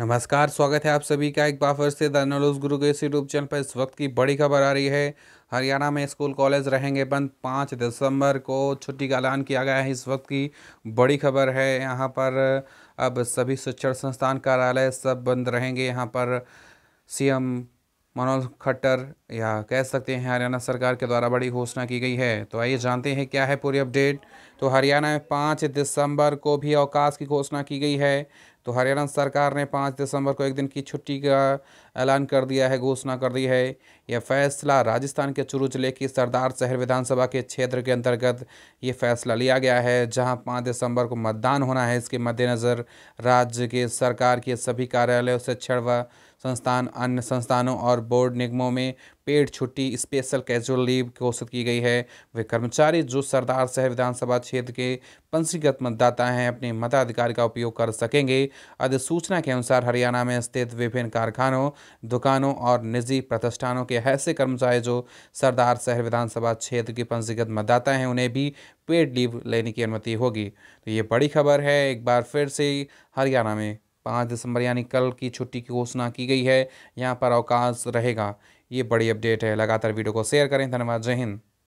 नमस्कार स्वागत है आप सभी का एक बार फिर से द गुरु के यूट्यूब चैनल पर इस वक्त की बड़ी खबर आ रही है हरियाणा में स्कूल कॉलेज रहेंगे बंद पाँच दिसंबर को छुट्टी का ऐलान किया गया है इस वक्त की बड़ी खबर है यहाँ पर अब सभी शिक्षण संस्थान कार्यालय सब बंद रहेंगे यहाँ पर सीएम मनोज खट्टर या कह सकते हैं हरियाणा सरकार के द्वारा बड़ी घोषणा की गई है तो आइए जानते हैं क्या है पूरी अपडेट तो हरियाणा में पाँच दिसंबर को भी अवकाश की घोषणा की गई है तो हरियाणा सरकार ने पाँच दिसंबर को एक दिन की छुट्टी का ऐलान कर दिया है घोषणा कर दी है यह फैसला राजस्थान के चुरू जिले की सरदार शहर विधानसभा के क्षेत्र के अंतर्गत ये फैसला लिया गया है जहां पाँच दिसंबर को मतदान होना है इसके मद्देनज़र राज्य के सरकार के सभी कार्यालयों शिक्षण व संस्थान अन्य संस्थानों और बोर्ड निगमों में पेड छुट्टी स्पेशल कैजुअल लीव घोषित की गई है वे कर्मचारी जो सरदार शहर विधानसभा क्षेत्र के पंजीकृत मतदाता हैं अपने मताधिकार का उपयोग कर सकेंगे अधिसूचना के अनुसार हरियाणा में स्थित विभिन्न कारखानों दुकानों और निजी प्रतिष्ठानों के ऐसे कर्मचारी जो सरदार शहर विधानसभा क्षेत्र के पंजीकृत मतदाता हैं उन्हें भी पेड लीव लेने की अनुमति होगी तो ये बड़ी खबर है एक बार फिर से हरियाणा में पाँच दिसंबर यानी कल की छुट्टी की घोषणा की गई है यहाँ पर अवकाश रहेगा ये बड़ी अपडेट है लगातार वीडियो को शेयर करें धन्यवाद जय हिंद